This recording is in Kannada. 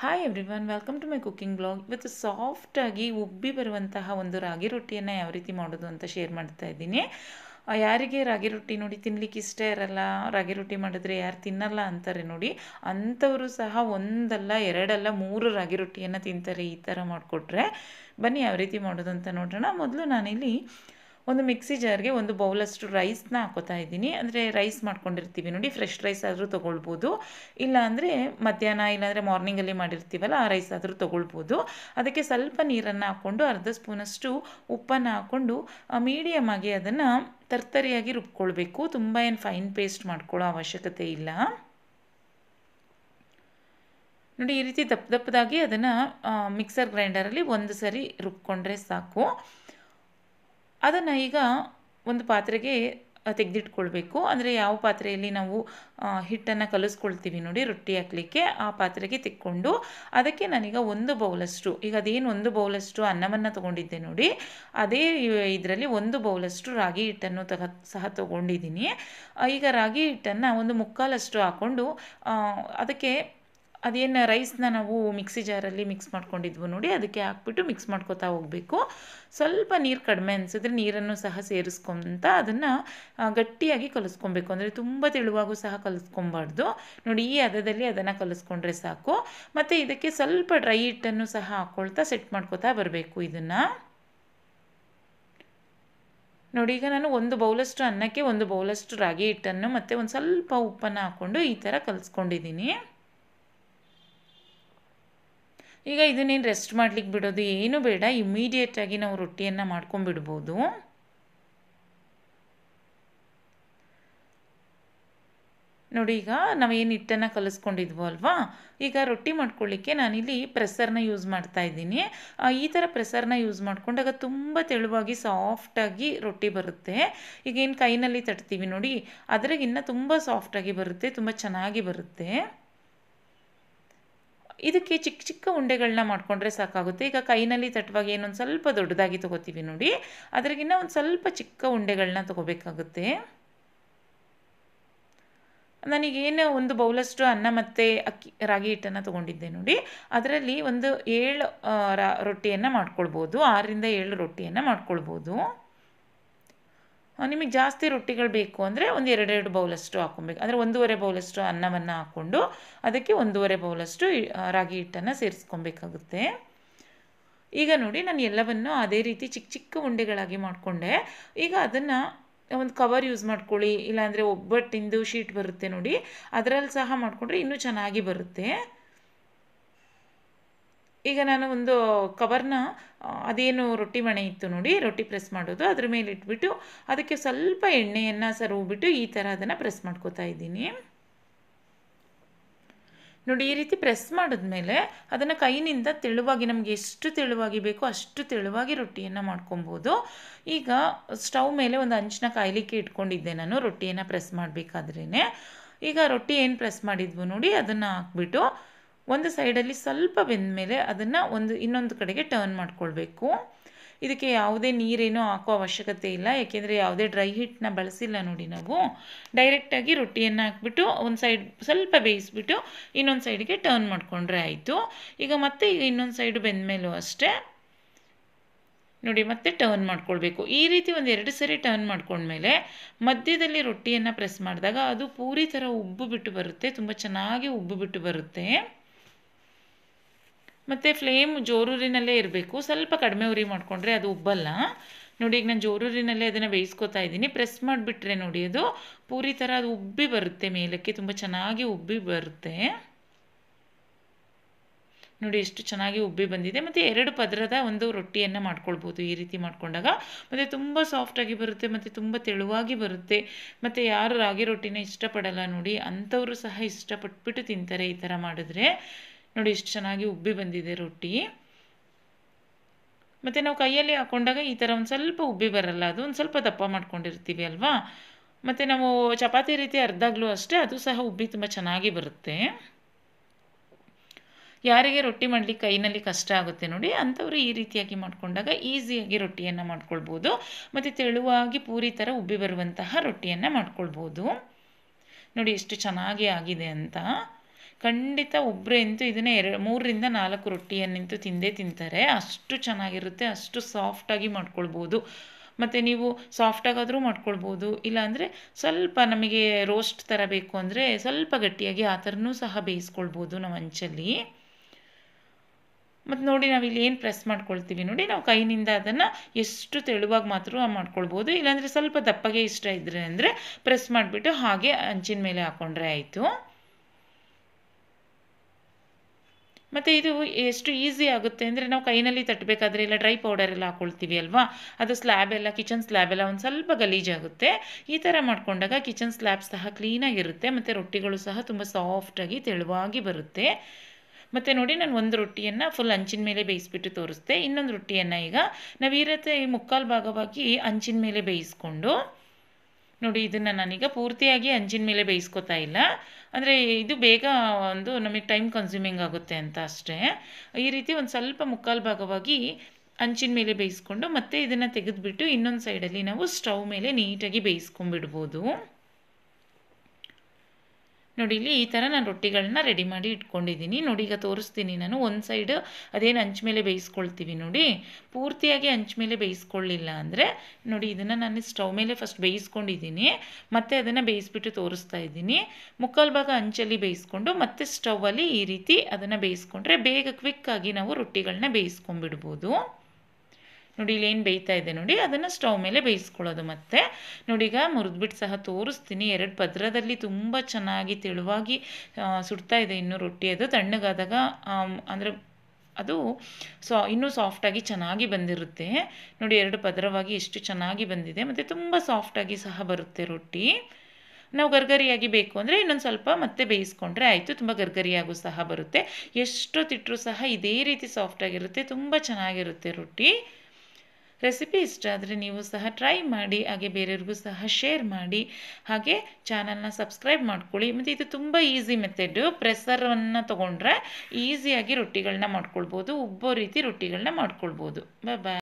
hi everyone welcome to my cooking blog ಇವತ್ತು ಸಾಫ್ಟಾಗಿ ಉಬ್ಬಿ ಬರುವಂತಹ ಒಂದು ರಾಗಿ ರೊಟ್ಟಿಯನ್ನು ಯಾವ ರೀತಿ ಮಾಡೋದು ಅಂತ ಶೇರ್ ಮಾಡ್ತಾ ಇದ್ದೀನಿ ಯಾರಿಗೆ ರಾಗಿ ರೊಟ್ಟಿ ನೋಡಿ ತಿನ್ಲಿಕ್ಕೆ ಇಷ್ಟ ಇರಲ್ಲ ರಾಗಿ ರೊಟ್ಟಿ ಮಾಡಿದ್ರೆ ಯಾರು ತಿನ್ನಲ್ಲ ಅಂತಾರೆ ನೋಡಿ ಅಂಥವರು ಸಹ ಒಂದಲ್ಲ ಎರಡಲ್ಲ ಮೂರು ರಾಗಿ ರೊಟ್ಟಿಯನ್ನು ತಿಂತಾರೆ ಈ ಥರ ಮಾಡಿಕೊಟ್ರೆ ಬನ್ನಿ ಯಾವ ರೀತಿ ಮಾಡೋದು ಅಂತ ನೋಡೋಣ ಮೊದಲು ನಾನಿಲ್ಲಿ ಒಂದು ಮಿಕ್ಸಿ ಜಾರ್ಗೆ ಒಂದು ಬೌಲಷ್ಟು ರೈಸ್ನ ಹಾಕೋತಾ ಇದ್ದೀನಿ ಅಂದರೆ ರೈಸ್ ಮಾಡ್ಕೊಂಡಿರ್ತೀವಿ ನೋಡಿ ಫ್ರೆಶ್ ರೈಸ್ ಆದರೂ ತೊಗೊಳ್ಬೋದು ಇಲ್ಲಾಂದರೆ ಮಧ್ಯಾಹ್ನ ಇಲ್ಲಾಂದರೆ ಮಾರ್ನಿಂಗಲ್ಲಿ ಮಾಡಿರ್ತೀವಲ್ಲ ಆ ರೈಸ್ ಆದರೂ ತೊಗೊಳ್ಬೋದು ಅದಕ್ಕೆ ಸ್ವಲ್ಪ ನೀರನ್ನು ಹಾಕ್ಕೊಂಡು ಅರ್ಧ ಸ್ಪೂನಷ್ಟು ಉಪ್ಪನ್ನು ಹಾಕ್ಕೊಂಡು ಮೀಡಿಯಮ್ ಆಗಿ ಅದನ್ನು ತರ್ತರಿಯಾಗಿ ರುಬ್ಕೊಳ್ಬೇಕು ತುಂಬ ಏನು ಫೈನ್ ಪೇಸ್ಟ್ ಮಾಡ್ಕೊಳ್ಳೋ ಅವಶ್ಯಕತೆ ಇಲ್ಲ ನೋಡಿ ಈ ರೀತಿ ದಪ್ಪ ದಪ್ಪದಾಗಿ ಅದನ್ನು ಮಿಕ್ಸರ್ ಗ್ರೈಂಡರಲ್ಲಿ ಒಂದು ಸರಿ ರುಬ್ಕೊಂಡ್ರೆ ಸಾಕು ಅದನ್ನು ಈಗ ಒಂದು ಪಾತ್ರೆಗೆ ತೆಗೆದಿಟ್ಕೊಳ್ಬೇಕು ಅಂದರೆ ಯಾವ ಪಾತ್ರೆಯಲ್ಲಿ ನಾವು ಹಿಟ್ಟನ್ನು ಕಲಿಸ್ಕೊಳ್ತೀವಿ ನೋಡಿ ರೊಟ್ಟಿ ಹಾಕಲಿಕ್ಕೆ ಆ ಪಾತ್ರೆಗೆ ತೆಕ್ಕೊಂಡು ಅದಕ್ಕೆ ನಾನೀಗ ಒಂದು ಬೌಲಷ್ಟು ಈಗ ಅದೇನು ಒಂದು ಬೌಲಷ್ಟು ಅನ್ನವನ್ನು ತೊಗೊಂಡಿದ್ದೆ ನೋಡಿ ಅದೇ ಇದರಲ್ಲಿ ಒಂದು ಬೌಲಷ್ಟು ರಾಗಿ ಹಿಟ್ಟನ್ನು ತಗ ಸಹ ತೊಗೊಂಡಿದ್ದೀನಿ ಈಗ ರಾಗಿ ಹಿಟ್ಟನ್ನು ಒಂದು ಮುಕ್ಕಾಲಷ್ಟು ಹಾಕ್ಕೊಂಡು ಅದಕ್ಕೆ ಅದೇನು ರೈಸ್ನ ನಾವು ಮಿಕ್ಸಿ ಜಾರಲ್ಲಿ ಮಿಕ್ಸ್ ಮಾಡ್ಕೊಂಡಿದ್ವು ನೋಡಿ ಅದಕ್ಕೆ ಹಾಕ್ಬಿಟ್ಟು ಮಿಕ್ಸ್ ಮಾಡ್ಕೊತಾ ಹೋಗಬೇಕು ಸ್ವಲ್ಪ ನೀರು ಕಡಿಮೆ ಅನಿಸಿದ್ರೆ ನೀರನ್ನು ಸಹ ಸೇರಿಸ್ಕೊಂತ ಅದನ್ನು ಗಟ್ಟಿಯಾಗಿ ಕಲಿಸ್ಕೊಬೇಕು ಅಂದರೆ ತುಂಬ ತೆಳುವಾಗೂ ಸಹ ಕಲಿಸ್ಕೊಬಾರ್ದು ನೋಡಿ ಈ ಹದದಲ್ಲಿ ಅದನ್ನು ಕಲಿಸ್ಕೊಂಡ್ರೆ ಸಾಕು ಮತ್ತು ಇದಕ್ಕೆ ಸ್ವಲ್ಪ ಡ್ರೈ ಹಿಟ್ಟನ್ನು ಸಹ ಹಾಕ್ಕೊಳ್ತಾ ಸೆಟ್ ಮಾಡ್ಕೊತಾ ಬರಬೇಕು ಇದನ್ನು ನೋಡಿ ಈಗ ನಾನು ಒಂದು ಬೌಲಷ್ಟು ಅನ್ನಕ್ಕೆ ಒಂದು ಬೌಲಷ್ಟು ರಾಗಿ ಹಿಟ್ಟನ್ನು ಮತ್ತು ಒಂದು ಸ್ವಲ್ಪ ಉಪ್ಪನ್ನು ಹಾಕ್ಕೊಂಡು ಈ ಥರ ಕಲಿಸ್ಕೊಂಡಿದ್ದೀನಿ ಈಗ ಇದನ್ನೇನು ರೆಸ್ಟ್ ಮಾಡಲಿಕ್ಕೆ ಬಿಡೋದು ಏನೂ ಬೇಡ ಇಮ್ಮಿಡಿಯೇಟಾಗಿ ನಾವು ರೊಟ್ಟಿಯನ್ನು ಮಾಡ್ಕೊಂಬಿಡ್ಬೋದು ನೋಡಿ ಈಗ ನಾವೇನು ಹಿಟ್ಟನ್ನು ಕಲಿಸ್ಕೊಂಡಿದ್ವೋ ಅಲ್ವಾ ಈಗ ರೊಟ್ಟಿ ಮಾಡ್ಕೊಳ್ಳಿಕ್ಕೆ ನಾನಿಲ್ಲಿ ಪ್ರೆಸರ್ನ ಯೂಸ್ ಮಾಡ್ತಾ ಇದ್ದೀನಿ ಈ ಥರ ಪ್ರೆಸರ್ನ ಯೂಸ್ ಮಾಡಿಕೊಂಡಾಗ ತುಂಬ ತೆಳುವಾಗಿ ಸಾಫ್ಟಾಗಿ ರೊಟ್ಟಿ ಬರುತ್ತೆ ಈಗ ಏನು ಕೈನಲ್ಲಿ ತಟ್ತೀವಿ ನೋಡಿ ಇನ್ನೂ ತುಂಬ ಸಾಫ್ಟಾಗಿ ಬರುತ್ತೆ ತುಂಬ ಚೆನ್ನಾಗಿ ಬರುತ್ತೆ ಇದಕ್ಕೆ ಚಿಕ್ಕ ಚಿಕ್ಕ ಉಂಡೆಗಳನ್ನ ಮಾಡಿಕೊಂಡ್ರೆ ಸಾಕಾಗುತ್ತೆ ಈಗ ಕೈನಲ್ಲಿ ತಟ್ಟವಾಗಿ ಏನೊಂದು ಸ್ವಲ್ಪ ದೊಡ್ಡದಾಗಿ ತೊಗೋತೀವಿ ನೋಡಿ ಅದರಿಗಿನ್ನ ಒಂದು ಸ್ವಲ್ಪ ಚಿಕ್ಕ ಉಂಡೆಗಳನ್ನ ತೊಗೋಬೇಕಾಗುತ್ತೆ ನನಗೇನು ಒಂದು ಬೌಲಷ್ಟು ಅನ್ನ ಮತ್ತು ಅಕ್ಕಿ ರಾಗಿ ಹಿಟ್ಟನ್ನು ತೊಗೊಂಡಿದ್ದೆ ನೋಡಿ ಅದರಲ್ಲಿ ಒಂದು ಏಳು ರೊಟ್ಟಿಯನ್ನು ಮಾಡ್ಕೊಳ್ಬೋದು ಆರರಿಂದ ಏಳು ರೊಟ್ಟಿಯನ್ನು ಮಾಡ್ಕೊಳ್ಬೋದು ನಿಮಗೆ ಜಾಸ್ತಿ ರೊಟ್ಟಿಗಳು ಬೇಕು ಅಂದರೆ ಒಂದು ಎರಡೆರಡು ಬೌಲಷ್ಟು ಹಾಕ್ಕೊಬೇಕು ಅಂದರೆ ಒಂದೂವರೆ ಬೌಲಷ್ಟು ಅನ್ನವನ್ನು ಹಾಕ್ಕೊಂಡು ಅದಕ್ಕೆ ಒಂದೂವರೆ ಬೌಲಷ್ಟು ರಾಗಿ ಹಿಟ್ಟನ್ನು ಸೇರಿಸ್ಕೊಬೇಕಾಗುತ್ತೆ ಈಗ ನೋಡಿ ನಾನು ಎಲ್ಲವನ್ನು ಅದೇ ರೀತಿ ಚಿಕ್ಕ ಚಿಕ್ಕ ಉಂಡೆಗಳಾಗಿ ಮಾಡಿಕೊಂಡೆ ಈಗ ಅದನ್ನು ಒಂದು ಕವರ್ ಯೂಸ್ ಮಾಡ್ಕೊಳ್ಳಿ ಇಲ್ಲಾಂದರೆ ಒಬ್ಬಟ್ಟಿಂದು ಶೀಟ್ ಬರುತ್ತೆ ನೋಡಿ ಅದರಲ್ಲಿ ಸಹ ಮಾಡಿಕೊಂಡ್ರೆ ಇನ್ನೂ ಚೆನ್ನಾಗಿ ಬರುತ್ತೆ ಈಗ ನಾನು ಒಂದು ಕವರ್ನ ಅದೇನು ರೊಟ್ಟಿ ಮಣೆ ಇತ್ತು ನೋಡಿ ರೊಟ್ಟಿ ಪ್ರೆಸ್ ಮಾಡೋದು ಅದ್ರ ಮೇಲೆ ಇಟ್ಬಿಟ್ಟು ಅದಕ್ಕೆ ಸ್ವಲ್ಪ ಎಣ್ಣೆಯನ್ನು ಹೋಗ್ಬಿಟ್ಟು ಈ ಥರ ಅದನ್ನು ಪ್ರೆಸ್ ಮಾಡ್ಕೋತಾ ಇದ್ದೀನಿ ನೋಡಿ ಈ ರೀತಿ ಪ್ರೆಸ್ ಮಾಡಿದ್ಮೇಲೆ ಅದನ್ನು ಕೈನಿಂದ ತೆಳುವಾಗಿ ನಮಗೆ ಎಷ್ಟು ತೆಳುವಾಗಿ ಬೇಕೋ ಅಷ್ಟು ತೆಳುವಾಗಿ ರೊಟ್ಟಿಯನ್ನು ಮಾಡ್ಕೊಬೋದು ಈಗ ಸ್ಟವ್ ಮೇಲೆ ಒಂದು ಅಂಚಿನ ಕಾಯಲಿಕ್ಕೆ ಇಟ್ಕೊಂಡಿದ್ದೆ ನಾನು ರೊಟ್ಟಿಯನ್ನು ಪ್ರೆಸ್ ಮಾಡಬೇಕಾದ್ರೇ ಈಗ ರೊಟ್ಟಿ ಏನು ಪ್ರೆಸ್ ಮಾಡಿದ್ವು ನೋಡಿ ಅದನ್ನು ಹಾಕ್ಬಿಟ್ಟು ಒಂದು ಸೈಡಲ್ಲಿ ಸ್ವಲ್ಪ ಬೆಂದ ಮೇಲೆ ಅದನ್ನು ಒಂದು ಇನ್ನೊಂದು ಕಡೆಗೆ ಟರ್ನ್ ಮಾಡ್ಕೊಳ್ಬೇಕು ಇದಕ್ಕೆ ಯಾವುದೇ ನೀರೇನೂ ಹಾಕೋ ಅವಶ್ಯಕತೆ ಇಲ್ಲ ಯಾಕೆಂದರೆ ಯಾವುದೇ ಡ್ರೈ ಹಿಟ್ಟನ್ನ ಬಳಸಿಲ್ಲ ನೋಡಿ ನಾವು ಡೈರೆಕ್ಟಾಗಿ ರೊಟ್ಟಿಯನ್ನು ಹಾಕ್ಬಿಟ್ಟು ಒಂದು ಸೈಡ್ ಸ್ವಲ್ಪ ಬೇಯಿಸ್ಬಿಟ್ಟು ಇನ್ನೊಂದು ಸೈಡಿಗೆ ಟರ್ನ್ ಮಾಡಿಕೊಂಡ್ರೆ ಆಯಿತು ಈಗ ಮತ್ತೆ ಈಗ ಇನ್ನೊಂದು ಸೈಡು ಬೆಂದಮೇಲೂ ಅಷ್ಟೇ ನೋಡಿ ಮತ್ತೆ ಟರ್ನ್ ಮಾಡ್ಕೊಳ್ಬೇಕು ಈ ರೀತಿ ಒಂದು ಎರಡು ಸರಿ ಟರ್ನ್ ಮಾಡ್ಕೊಂಡ್ಮೇಲೆ ಮಧ್ಯದಲ್ಲಿ ರೊಟ್ಟಿಯನ್ನು ಪ್ರೆಸ್ ಮಾಡಿದಾಗ ಅದು ಪೂರಿ ಥರ ಉಬ್ಬು ಬಿಟ್ಟು ಬರುತ್ತೆ ತುಂಬ ಚೆನ್ನಾಗಿ ಉಬ್ಬು ಬಿಟ್ಟು ಬರುತ್ತೆ ಮತ್ತು ಫ್ಲೇಮ್ ಜೋರೂರಿನಲ್ಲೇ ಇರಬೇಕು ಸ್ವಲ್ಪ ಕಡಿಮೆ ಉರಿ ಮಾಡಿಕೊಂಡ್ರೆ ಅದು ಉಬ್ಬಲ್ಲ ನೋಡಿ ಈಗ ನಾನು ಜೋರೂರಿನಲ್ಲೇ ಅದನ್ನು ಬೇಯಿಸ್ಕೊತಾ ಇದ್ದೀನಿ ಪ್ರೆಸ್ ಮಾಡಿಬಿಟ್ರೆ ನೋಡಿ ಅದು ಪೂರಿ ಥರ ಅದು ಉಬ್ಬಿ ಬರುತ್ತೆ ಮೇಲಕ್ಕೆ ತುಂಬ ಚೆನ್ನಾಗಿ ಉಬ್ಬಿ ಬರುತ್ತೆ ನೋಡಿ ಎಷ್ಟು ಚೆನ್ನಾಗಿ ಉಬ್ಬಿ ಬಂದಿದೆ ಮತ್ತು ಎರಡು ಪದರದ ಒಂದು ರೊಟ್ಟಿಯನ್ನು ಮಾಡ್ಕೊಳ್ಬೋದು ಈ ರೀತಿ ಮಾಡಿಕೊಂಡಾಗ ಮತ್ತು ತುಂಬ ಸಾಫ್ಟಾಗಿ ಬರುತ್ತೆ ಮತ್ತು ತುಂಬ ತೆಳುವಾಗಿ ಬರುತ್ತೆ ಮತ್ತು ಯಾರು ರಾಗಿ ರೊಟ್ಟಿನ ಇಷ್ಟಪಡಲ್ಲ ನೋಡಿ ಅಂಥವರು ಸಹ ಇಷ್ಟಪಟ್ಬಿಟ್ಟು ತಿಂತಾರೆ ಈ ಥರ ಮಾಡಿದ್ರೆ ನೋಡಿ ಎಷ್ಟು ಚೆನ್ನಾಗಿ ಉಬ್ಬಿ ಬಂದಿದೆ ರೊಟ್ಟಿ ಮತ್ತು ನಾವು ಕೈಯಲ್ಲಿ ಹಾಕೊಂಡಾಗ ಈ ಥರ ಒಂದು ಸ್ವಲ್ಪ ಉಬ್ಬಿ ಬರಲ್ಲ ಅದು ಒಂದು ಸ್ವಲ್ಪ ದಪ್ಪ ಮಾಡ್ಕೊಂಡಿರ್ತೀವಿ ಅಲ್ವಾ ಮತ್ತು ನಾವು ಚಪಾತಿ ರೀತಿ ಅರ್ಧಾಗ್ಲೂ ಅಷ್ಟೇ ಅದು ಸಹ ಉಬ್ಬಿ ತುಂಬ ಚೆನ್ನಾಗಿ ಬರುತ್ತೆ ಯಾರಿಗೆ ರೊಟ್ಟಿ ಮಾಡಲಿಕ್ಕೆ ಕೈನಲ್ಲಿ ಕಷ್ಟ ಆಗುತ್ತೆ ನೋಡಿ ಅಂಥವ್ರು ಈ ರೀತಿಯಾಗಿ ಮಾಡಿಕೊಂಡಾಗ ಈಸಿಯಾಗಿ ರೊಟ್ಟಿಯನ್ನು ಮಾಡ್ಕೊಳ್ಬೋದು ಮತ್ತು ತೆಳುವಾಗಿ ಪೂರಿ ಥರ ಉಬ್ಬಿ ಬರುವಂತಹ ರೊಟ್ಟಿಯನ್ನು ಮಾಡ್ಕೊಳ್ಬೋದು ನೋಡಿ ಎಷ್ಟು ಚೆನ್ನಾಗಿ ಆಗಿದೆ ಅಂತ ಖಂಡಿತ ಒಬ್ಬರೇ ಅಂತೂ ಇದನ್ನೇ ಎರಡು ಮೂರರಿಂದ ನಾಲ್ಕು ರೊಟ್ಟಿಯನ್ನಂತೂ ತಿಂದೇ ತಿಂತಾರೆ ಅಷ್ಟು ಚೆನ್ನಾಗಿರುತ್ತೆ ಅಷ್ಟು ಸಾಫ್ಟಾಗಿ ಮಾಡ್ಕೊಳ್ಬೋದು ಮತ್ತು ನೀವು ಸಾಫ್ಟಾಗಾದರೂ ಮಾಡ್ಕೊಳ್ಬೋದು ಇಲ್ಲಾಂದರೆ ಸ್ವಲ್ಪ ನಮಗೆ ರೋಸ್ಟ್ ಥರ ಬೇಕು ಅಂದರೆ ಸ್ವಲ್ಪ ಗಟ್ಟಿಯಾಗಿ ಆ ಥರನೂ ಸಹ ಬೇಯಿಸ್ಕೊಳ್ಬೋದು ನಾವು ಅಂಚಲ್ಲಿ ಮತ್ತು ನೋಡಿ ನಾವು ಇಲ್ಲಿ ಏನು ಪ್ರೆಸ್ ಮಾಡ್ಕೊಳ್ತೀವಿ ನೋಡಿ ನಾವು ಕೈನಿಂದ ಅದನ್ನು ಎಷ್ಟು ತೆಳುವಾಗಿ ಮಾತ್ರ ಮಾಡ್ಕೊಳ್ಬೋದು ಇಲ್ಲಾಂದರೆ ಸ್ವಲ್ಪ ದಪ್ಪಗೆ ಇಷ್ಟ ಇದ್ದರೆ ಅಂದರೆ ಪ್ರೆಸ್ ಮಾಡಿಬಿಟ್ಟು ಹಾಗೆ ಅಂಚಿನ ಮೇಲೆ ಹಾಕ್ಕೊಂಡ್ರೆ ಆಯಿತು ಮತ್ತು ಇದು ಎಷ್ಟು ಈಸಿ ಆಗುತ್ತೆ ಅಂದರೆ ನಾವು ಕೈನಲ್ಲಿ ತಟ್ಟಬೇಕಾದ್ರೆ ಇಲ್ಲ ಡ್ರೈ ಪೌಡರ್ ಎಲ್ಲ ಹಾಕ್ಕೊಳ್ತೀವಿ ಅಲ್ವಾ ಅದು ಸ್ಲ್ಯಾಬ್ ಎಲ್ಲ ಕಿಚನ್ ಸ್ಲ್ಯಾಬ್ ಎಲ್ಲ ಒಂದು ಸ್ವಲ್ಪ ಗಲೀಜಾಗುತ್ತೆ ಈ ಥರ ಮಾಡಿಕೊಂಡಾಗ ಕಿಚನ್ ಸ್ಲ್ಯಾಬ್ ಸಹ ಕ್ಲೀನಾಗಿರುತ್ತೆ ಮತ್ತು ರೊಟ್ಟಿಗಳು ಸಹ ತುಂಬ ಸಾಫ್ಟಾಗಿ ತೆಳುವಾಗಿ ಬರುತ್ತೆ ಮತ್ತು ನೋಡಿ ನಾನು ಒಂದು ರೊಟ್ಟಿಯನ್ನು ಫುಲ್ ಹಂಚಿನ ಮೇಲೆ ಬೇಯಿಸ್ಬಿಟ್ಟು ತೋರಿಸ್ತೆ ಇನ್ನೊಂದು ರೊಟ್ಟಿಯನ್ನು ಈಗ ನಾವು ಈ ರೀತಿ ಮುಕ್ಕಾಲು ಭಾಗವಾಗಿ ಹಂಚಿನ ಮೇಲೆ ಬೇಯಿಸ್ಕೊಂಡು ನೋಡಿ ಇದನ್ನು ನಾನೀಗ ಪೂರ್ತಿಯಾಗಿ ಹಂಚಿನ ಮೇಲೆ ಬೇಯಿಸ್ಕೊತಾ ಇಲ್ಲ ಅಂದರೆ ಇದು ಬೇಗ ಒಂದು ನಮಗೆ ಟೈಮ್ ಕನ್ಸ್ಯೂಮಿಂಗ್ ಆಗುತ್ತೆ ಅಂತ ಅಷ್ಟೇ ಈ ರೀತಿ ಒಂದು ಸ್ವಲ್ಪ ಮುಕ್ಕಾಲು ಭಾಗವಾಗಿ ಅಂಚಿನ ಮೇಲೆ ಬೇಯಿಸ್ಕೊಂಡು ಮತ್ತೆ ಇದನ್ನು ತೆಗೆದುಬಿಟ್ಟು ಇನ್ನೊಂದು ಸೈಡಲ್ಲಿ ನಾವು ಸ್ಟವ್ ಮೇಲೆ ನೀಟಾಗಿ ಬೇಯಿಸ್ಕೊಂಡ್ಬಿಡ್ಬೋದು ನೋಡಿ ಇಲ್ಲಿ ಈ ಥರ ನಾನು ರೊಟ್ಟಿಗಳನ್ನ ರೆಡಿ ಮಾಡಿ ಇಟ್ಕೊಂಡಿದ್ದೀನಿ ನೋಡಿ ಈಗ ತೋರಿಸ್ತೀನಿ ನಾನು ಒಂದು ಸೈಡ್ ಅದೇನು ಹಂಚ ಮೇಲೆ ಬೇಯಿಸ್ಕೊಳ್ತೀವಿ ನೋಡಿ ಪೂರ್ತಿಯಾಗಿ ಹಂಚ ಮೇಲೆ ಬೇಯಿಸ್ಕೊಳ್ಳಿಲ್ಲ ಅಂದರೆ ನೋಡಿ ಇದನ್ನು ನಾನು ಸ್ಟವ್ ಮೇಲೆ ಫಸ್ಟ್ ಬೇಯಿಸ್ಕೊಂಡಿದ್ದೀನಿ ಮತ್ತು ಅದನ್ನು ಬೇಯಿಸ್ಬಿಟ್ಟು ತೋರಿಸ್ತಾ ಇದ್ದೀನಿ ಮುಕ್ಕಾಲು ಭಾಗ ಹಂಚಲ್ಲಿ ಬೇಯಿಸ್ಕೊಂಡು ಮತ್ತೆ ಸ್ಟವಲ್ಲಿ ಈ ರೀತಿ ಅದನ್ನು ಬೇಯಿಸ್ಕೊಂಡ್ರೆ ಬೇಗ ಕ್ವಿಕ್ಕಾಗಿ ನಾವು ರೊಟ್ಟಿಗಳನ್ನ ಬೇಯಿಸ್ಕೊಂಡ್ಬಿಡ್ಬೋದು ನೋಡಿ ಇಲ್ಲಿ ಏನು ಬೇಯ್ತಾ ಇದೆ ನೋಡಿ ಅದನ್ನು ಸ್ಟವ್ ಮೇಲೆ ಬೇಯಿಸ್ಕೊಳ್ಳೋದು ಮತ್ತೆ ನೋಡಿ ಈಗ ಮುರಿದ್ಬಿಟ್ಟು ಸಹ ತೋರಿಸ್ತೀನಿ ಎರಡು ಪದ್ರದಲ್ಲಿ ತುಂಬ ಚೆನ್ನಾಗಿ ತೆಳುವಾಗಿ ಸುಡ್ತಾ ಇದೆ ಇನ್ನು ರೊಟ್ಟಿ ಅದು ತಣ್ಣಗಾದಾಗ ಅಂದರೆ ಅದು ಸಾ ಇನ್ನೂ ಸಾಫ್ಟಾಗಿ ಚೆನ್ನಾಗಿ ಬಂದಿರುತ್ತೆ ನೋಡಿ ಎರಡು ಪದರವಾಗಿ ಎಷ್ಟು ಚೆನ್ನಾಗಿ ಬಂದಿದೆ ಮತ್ತು ತುಂಬ ಸಾಫ್ಟಾಗಿ ಸಹ ಬರುತ್ತೆ ರೊಟ್ಟಿ ನಾವು ಗರ್ಗರಿಯಾಗಿ ಬೇಕು ಅಂದರೆ ಇನ್ನೊಂದು ಸ್ವಲ್ಪ ಮತ್ತೆ ಬೇಯಿಸ್ಕೊಂಡ್ರೆ ಆಯಿತು ತುಂಬ ಗರ್ಗರಿಯಾಗೂ ಸಹ ಬರುತ್ತೆ ಎಷ್ಟೊತ್ತಿಟ್ಟರೂ ಸಹ ಇದೇ ರೀತಿ ಸಾಫ್ಟಾಗಿರುತ್ತೆ ತುಂಬ ಚೆನ್ನಾಗಿರುತ್ತೆ ರೊಟ್ಟಿ ರೆಸಿಪಿ ಇಷ್ಟ ಆದರೆ ನೀವು ಸಹ ಟ್ರೈ ಮಾಡಿ ಹಾಗೆ ಬೇರೆಯವ್ರಿಗೂ ಸಹ ಶೇರ್ ಮಾಡಿ ಹಾಗೆ ಚಾನಲ್ನ ಸಬ್ಸ್ಕ್ರೈಬ್ ಮಾಡ್ಕೊಳ್ಳಿ ಮತ್ತು ಇದು ತುಂಬ ಈಸಿ ಮೆಥಡು ಪ್ರೆಸರನ್ನು ತೊಗೊಂಡ್ರೆ ಈಸಿಯಾಗಿ ರೊಟ್ಟಿಗಳನ್ನ ಮಾಡ್ಕೊಳ್ಬೋದು ಉಬ್ಬೋ ರೀತಿ ರೊಟ್ಟಿಗಳನ್ನ ಮಾಡ್ಕೊಳ್ಬೋದು ಬಾಯ್